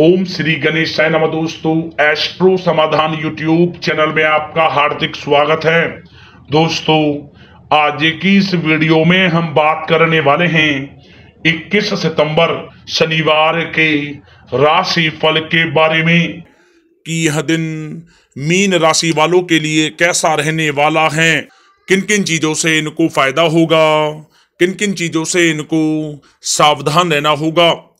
ओम श्री गणेश नम दोस्तों एस्ट्रो समाधान YouTube channel में आपका हार्दिक स्वागत है दोस्तों आज की इस वीडियो में हम बात करने वाले हैं 21 सितंबर शनिवार के राशि फल के बारे में कि यह दिन मीन राशि वालों के लिए कैसा रहने वाला है किन किन चीजों से इनको फायदा होगा किन किन चीजों से इनको सावधान रहना होगा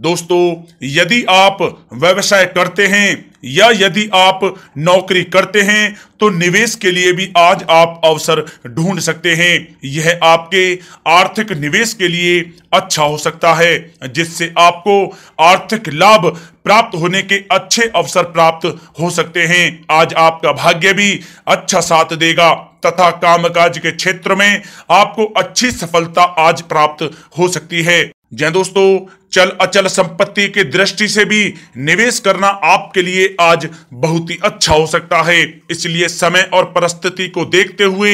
दोस्तों यदि आप व्यवसाय करते हैं या यदि आप नौकरी करते हैं तो निवेश के लिए भी आज आप अवसर ढूंढ सकते हैं यह आपके आर्थिक निवेश के लिए अच्छा हो सकता है जिससे आपको आर्थिक लाभ प्राप्त होने के अच्छे अवसर प्राप्त हो सकते हैं आज आपका भाग्य भी अच्छा साथ देगा तथा कामकाज के क्षेत्र में आपको अच्छी सफलता आज प्राप्त हो सकती है जय दोस्तों चल अचल संपत्ति के दृष्टि से भी निवेश करना आपके लिए आज बहुत ही अच्छा हो सकता है इसलिए समय और परिस्थिति को देखते हुए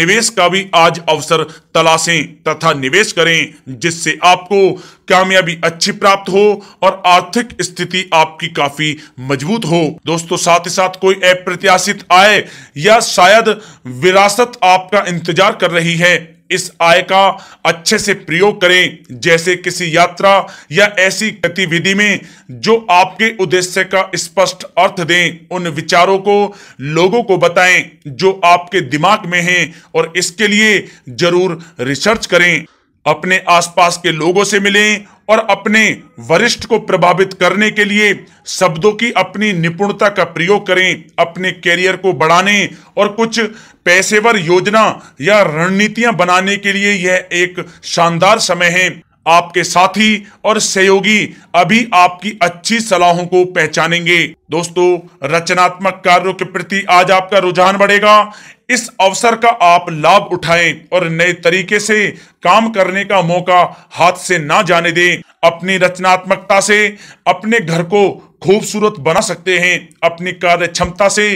निवेश का भी आज अवसर तलाशें तथा निवेश करें जिससे आपको कामयाबी अच्छी प्राप्त हो और आर्थिक स्थिति आपकी काफी मजबूत हो दोस्तों साथ ही साथ कोई अप्रत्याशित आय या शायद विरासत आपका इंतजार कर रही है इस आय का अच्छे से प्रयोग करें जैसे किसी यात्रा या ऐसी गतिविधि में जो आपके उद्देश्य का स्पष्ट अर्थ दें उन विचारों को लोगों को बताएं जो आपके दिमाग में हैं और इसके लिए जरूर रिसर्च करें अपने आसपास के लोगों से मिलें और अपने वरिष्ठ को प्रभावित करने के लिए शब्दों की अपनी निपुणता का प्रयोग करें अपने कैरियर को बढ़ाने और कुछ पैसेवर योजना या रणनीतियां बनाने के लिए यह एक शानदार समय है आपके साथी और सहयोगी अभी आपकी अच्छी सलाहों को पहचानेंगे दोस्तों रचनात्मक कार्यों के प्रति आज आपका रुझान बढ़ेगा इस अवसर का आप लाभ उठाएं और नए तरीके से काम करने का मौका हाथ से ना जाने दें अपनी रचनात्मकता से अपने घर को खूबसूरत बना सकते हैं अपनी कार्य क्षमता से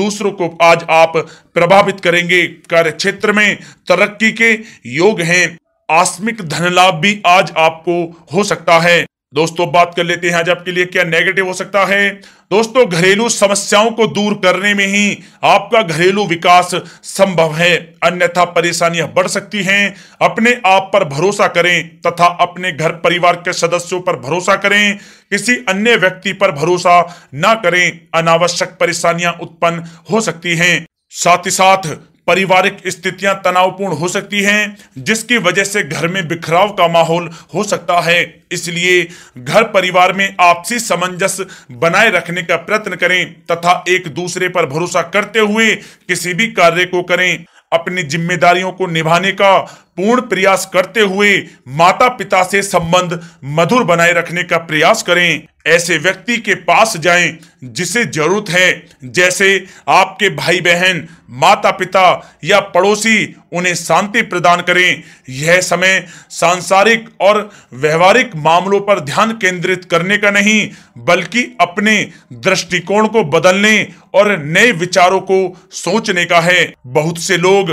दूसरों को आज आप प्रभावित करेंगे कार्य क्षेत्र में तरक्की के योग हैं आस्मिक धन लाभ भी आज आपको हो सकता है दोस्तों बात कर लेते हैं आज आपके लिए क्या नेगेटिव हो सकता है दोस्तों घरेलू समस्याओं को दूर करने में ही आपका घरेलू विकास संभव है अन्यथा परेशानियां बढ़ सकती हैं अपने आप पर भरोसा करें तथा अपने घर परिवार के सदस्यों पर भरोसा करें किसी अन्य व्यक्ति पर भरोसा ना करें अनावश्यक परेशानियां उत्पन्न हो सकती हैं साथ ही साथ पारिवारिक स्थितियां तनावपूर्ण हो सकती हैं जिसकी वजह से घर में बिखराव का माहौल हो सकता है इसलिए घर परिवार में आपसी सामंजस्य बनाए रखने का प्रयत्न करें तथा एक दूसरे पर भरोसा करते हुए किसी भी कार्य को करें अपनी जिम्मेदारियों को निभाने का पूर्ण प्रयास करते हुए माता पिता से संबंध मधुर बनाए रखने का प्रयास करें ऐसे व्यक्ति के पास जाएं जिसे जरूरत है जैसे आपके भाई बहन माता पिता या पड़ोसी उन्हें शांति प्रदान करें यह समय सांसारिक और व्यवहारिक मामलों पर ध्यान केंद्रित करने का नहीं बल्कि अपने दृष्टिकोण को बदलने और नए विचारों को सोचने का है बहुत से लोग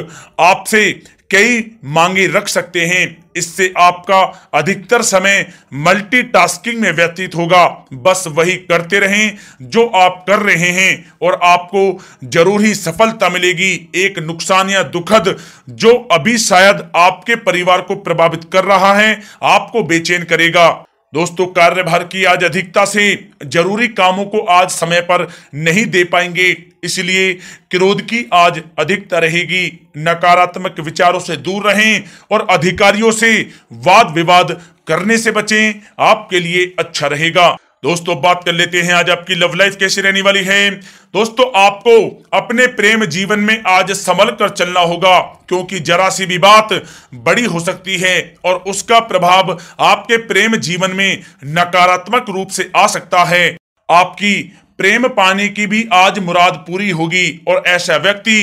आपसे कई मांगे रख सकते हैं इससे आपका अधिकतर समय मल्टीटास्किंग में व्यतीत होगा बस वही करते रहें जो आप कर रहे हैं और आपको जरूर ही सफलता मिलेगी एक नुकसान या दुखद जो अभी शायद आपके परिवार को प्रभावित कर रहा है आपको बेचैन करेगा दोस्तों कार्यभार की आज अधिकता से जरूरी कामों को आज समय पर नहीं दे पाएंगे इसलिए क्रोध की आज अधिकता रहेगी नकारात्मक विचारों से दूर रहें और अधिकारियों से वाद विवाद करने से बचें आपके लिए अच्छा रहेगा दोस्तों बात कर लेते हैं आज आपकी लव लाइफ कैसी रहने वाली है दोस्तों आपको अपने प्रेम जीवन में आज संभल कर चलना होगा क्योंकि जरा सी भी बात बड़ी हो सकती है और उसका प्रभाव आपके प्रेम जीवन में नकारात्मक रूप से आ सकता है आपकी प्रेम पाने की भी आज मुराद पूरी होगी और ऐसा व्यक्ति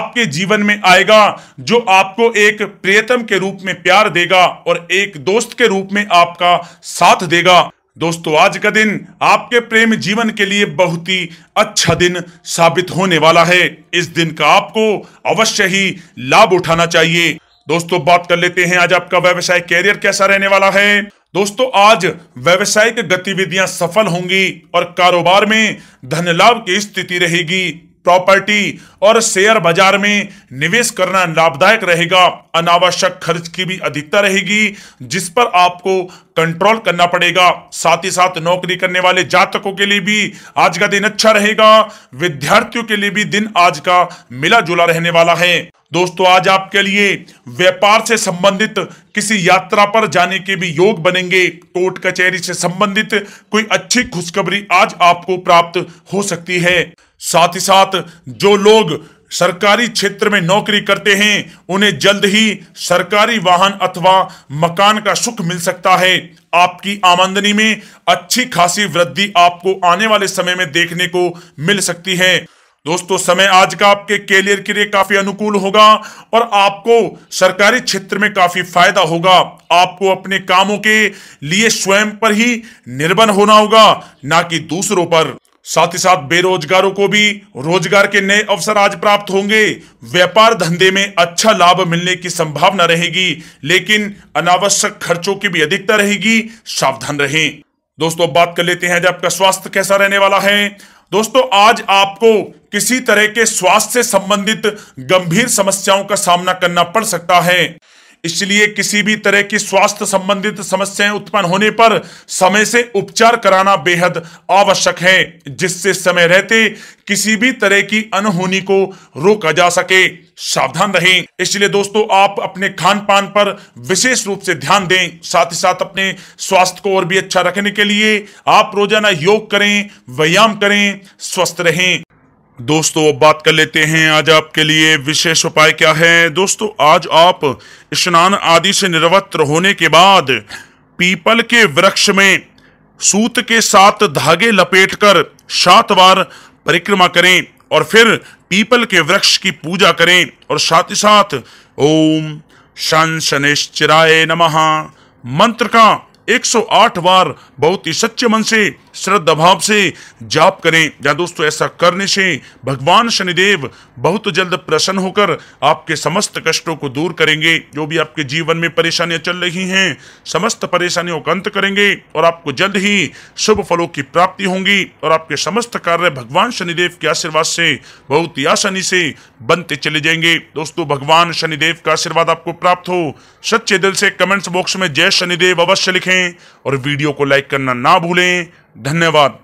आपके जीवन में आएगा जो आपको एक प्रियतम के रूप में प्यार देगा और एक दोस्त के रूप में आपका साथ देगा दोस्तों आज का दिन आपके प्रेम जीवन के लिए बहुत ही अच्छा दिन साबित होने वाला है इस दिन का आपको अवश्य ही लाभ उठाना चाहिए दोस्तों बात कर लेते हैं आज आपका व्यवसाय कैरियर कैसा रहने वाला है दोस्तों आज व्यवसायिक गतिविधियां सफल होंगी और कारोबार में धन लाभ की स्थिति रहेगी प्रॉपर्टी और शेयर बाजार में निवेश करना लाभदायक रहेगा अनावश्यक खर्च की भी अधिकता रहेगी जिस पर आपको कंट्रोल करना पड़ेगा साथ ही साथ नौकरी करने वाले जातकों के लिए भी आज का दिन अच्छा रहेगा विद्यार्थियों के लिए भी दिन आज का मिला जुला रहने वाला है दोस्तों आज आपके लिए व्यापार से संबंधित किसी यात्रा पर जाने के भी योग बनेंगे कोर्ट कचहरी से संबंधित कोई अच्छी खुशखबरी आज आपको प्राप्त हो सकती है साथ ही साथ जो लोग सरकारी क्षेत्र में नौकरी करते हैं उन्हें जल्द ही सरकारी वाहन अथवा मकान का सुख मिल सकता है आपकी आमदनी में अच्छी खासी वृद्धि आपको आने वाले समय में देखने को मिल सकती है दोस्तों समय आज का आपके कैरियर के लिए काफी अनुकूल होगा और आपको सरकारी क्षेत्र में काफी फायदा होगा आपको अपने कामों के लिए स्वयं पर ही निर्भर होना होगा ना कि दूसरों पर साथ ही साथ बेरोजगारों को भी रोजगार के नए अवसर आज प्राप्त होंगे व्यापार धंधे में अच्छा लाभ मिलने की संभावना रहेगी लेकिन अनावश्यक खर्चों की भी अधिकता रहेगी सावधान रहें दोस्तों बात कर लेते हैं आज आपका स्वास्थ्य कैसा रहने वाला है दोस्तों आज आपको किसी तरह के स्वास्थ्य से संबंधित गंभीर समस्याओं का सामना करना पड़ सकता है इसलिए किसी भी तरह की स्वास्थ्य संबंधित समस्याएं उत्पन्न होने पर समय से उपचार कराना बेहद आवश्यक है जिससे समय रहते किसी भी तरह की अनहोनी को रोका जा सके सावधान रहें इसलिए दोस्तों आप अपने खान पान पर विशेष रूप से ध्यान दें साथ ही साथ अपने स्वास्थ्य को और भी अच्छा रखने के लिए आप रोजाना योग करें व्यायाम करें स्वस्थ रहें दोस्तों अब बात कर लेते हैं आज आपके लिए विशेष उपाय क्या है दोस्तों आज आप स्नान आदि से निरवत्र होने के बाद पीपल के वृक्ष में सूत के साथ धागे लपेटकर सात बार परिक्रमा करें और फिर पीपल के वृक्ष की पूजा करें और साथ ही साथ ओम शन शनिश्चिराय नमः मंत्र का 108 बार बहुत ही सच्चे मन से श्रद्धा भाव से जाप करें या दोस्तों ऐसा करने से भगवान शनिदेव बहुत जल्द प्रसन्न होकर आपके समस्त कष्टों को दूर करेंगे जो भी आपके जीवन में परेशानियां चल रही हैं समस्त परेशानियों का अंत करेंगे और आपको जल्द ही शुभ फलों की प्राप्ति होंगी और आपके समस्त कार्य भगवान शनिदेव के आशीर्वाद से बहुत ही आसानी से बनते चले जाएंगे दोस्तों भगवान शनिदेव का आशीर्वाद आपको प्राप्त हो सच्चे दिल से कमेंट्स बॉक्स में जय शनिदेव अवश्य लिखें करें और वीडियो को लाइक करना ना भूलें धन्यवाद